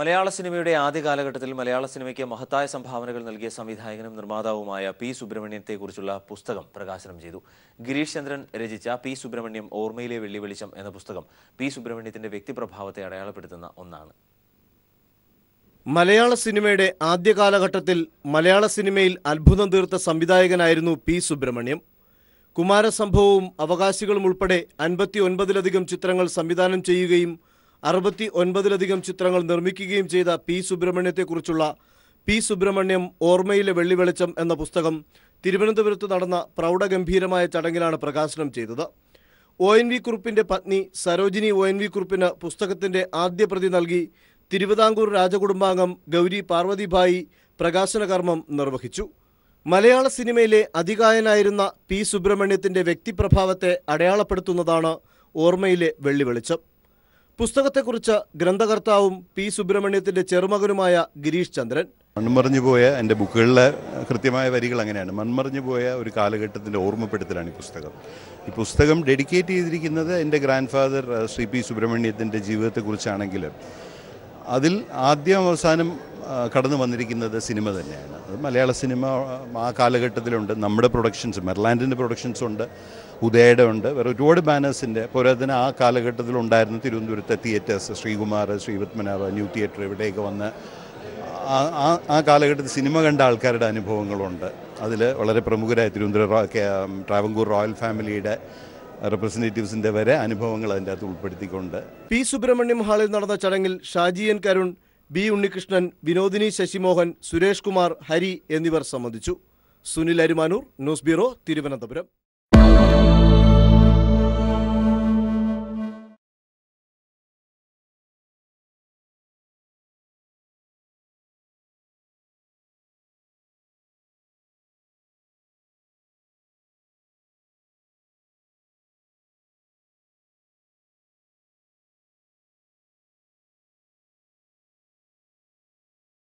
മലയാള സിനിമയുടെ ആദ്യ കാലഘട്ടത്തിൽ മലയാള സിനിമയ്ക്ക് മഹത്തായ സംഭാവനകൾ നൽകിയ സംവിധായകനും നിർമ്മാതാവുമായ പി സുബ്രഹ്മണ്യത്തെക്കുറിച്ചുള്ള പുസ്തകം പ്രകാശനം ചെയ്തു ഗിരീഷ് ചന്ദ്രൻ രചിച്ച പി സുബ്രഹ്മണ്യം ഓർമ്മയിലെ വെള്ളി വെളിച്ചം എന്ന പുസ്തകം പി സുബ്രഹ്മണ്യത്തിന്റെ വ്യക്തിപ്രഭാവത്തെ അടയാളപ്പെടുത്തുന്ന ഒന്നാണ് മലയാള സിനിമയുടെ ആദ്യ കാലഘട്ടത്തിൽ മലയാള സിനിമയിൽ അത്ഭുതം തീർത്ത സംവിധായകനായിരുന്നു പി സുബ്രഹ്മണ്യം കുമാരസംഭവവും അവകാശികളും ഉൾപ്പെടെ അൻപത്തി ഒൻപതിലധികം ചിത്രങ്ങൾ സംവിധാനം ചെയ്യുകയും അറുപത്തി ഒൻപതിലധികം ചിത്രങ്ങൾ നിർമ്മിക്കുകയും ചെയ്ത പി സുബ്രഹ്മണ്യത്തെക്കുറിച്ചുള്ള പി സുബ്രഹ്മണ്യം ഓർമ്മയിലെ വെള്ളിവെളിച്ചം എന്ന പുസ്തകം തിരുവനന്തപുരത്ത് നടന്ന പ്രൗഢഗംഭീരമായ ചടങ്ങിലാണ് പ്രകാശനം ചെയ്തത് ഒ എൻ വി കുറുപ്പിൻ്റെ പത്നി സരോജിനി ഒ എൻ വി കുറുപ്പിന് പുസ്തകത്തിൻ്റെ ആദ്യ പ്രതി നൽകി തിരുവിതാംകൂർ രാജകുടുംബാംഗം ഗൗരി പാർവതിഭായി പ്രകാശന കർമ്മം നിർവഹിച്ചു മലയാള സിനിമയിലെ അധികായനായിരുന്ന പി സുബ്രഹ്മണ്യത്തിൻ്റെ വ്യക്തിപ്രഭാവത്തെ അടയാളപ്പെടുത്തുന്നതാണ് ഓർമ്മയിലെ വെള്ളിവെളിച്ചം പുസ്തകത്തെക്കുറിച്ച് ഗ്രന്ഥകർത്താവും പി സുബ്രഹ്മണ്യത്തിന്റെ ചെറുമകനുമായ ഗിരീഷ് ചന്ദ്രൻ മൺമറിഞ്ഞു പോയ എൻ്റെ ബുക്കുകളിലെ കൃത്യമായ വരികൾ അങ്ങനെയാണ് മൺമറിഞ്ഞു പോയ ഒരു കാലഘട്ടത്തിൻ്റെ ഓർമ്മപ്പെടുത്തലാണ് ഈ പുസ്തകം ഈ പുസ്തകം ഡെഡിക്കേറ്റ് ചെയ്തിരിക്കുന്നത് എൻ്റെ ഗ്രാൻഡ് ഫാദർ ശ്രീ പി സുബ്രഹ്മണ്യത്തിൻ്റെ ജീവിതത്തെക്കുറിച്ചാണെങ്കിലും അതിൽ ആദ്യം അവസാനം കടന്നു വന്നിരിക്കുന്നത് സിനിമ തന്നെയാണ് അത് മലയാള സിനിമ ആ കാലഘട്ടത്തിലുണ്ട് നമ്മുടെ പ്രൊഡക്ഷൻസ് മെർലാൻഡിൻ്റെ പ്രൊഡക്ഷൻസ് ഉണ്ട് ഉദയയുടെ ഉണ്ട് വേറെ ഒരുപാട് ബാനേഴ്സിൻ്റെ പോരാതിന് ആ കാലഘട്ടത്തിലുണ്ടായിരുന്ന തിരുവനന്തപുരത്തെ theatres Sreekumar Sreepadmanabha new theatre ഇവിടെയൊക്കെ വന്ന് ആ ആ കാലഘട്ടത്തിൽ സിനിമ കണ്ട ആൾക്കാരുടെ അനുഭവങ്ങളുണ്ട് അതിൽ വളരെ പ്രമുഖരായ തിരുവനന്തപുരം ട്രാവങ്കൂർ റോയൽ ഫാമിലിയുടെ റെപ്രസെൻറ്റേറ്റീവ്സിൻ്റെ വരെ അനുഭവങ്ങൾ അതിൻ്റെ അകത്ത് ഉൾപ്പെടുത്തിക്കൊണ്ട് പി സുബ്രഹ്മണ്യം ഹാളിൽ നടന്ന ചടങ്ങിൽ ഷാജി എൻ കരുൺ ബി ഉണ്ണികൃഷ്ണൻ വിനോദിനി ശശിമോഹൻ സുരേഷ് കുമാർ ഹരി എന്നിവർ സംബന്ധിച്ചു സുനിൽ അരിമാനൂർ ന്യൂസ് ബ്യൂറോ തിരുവനന്തപുരം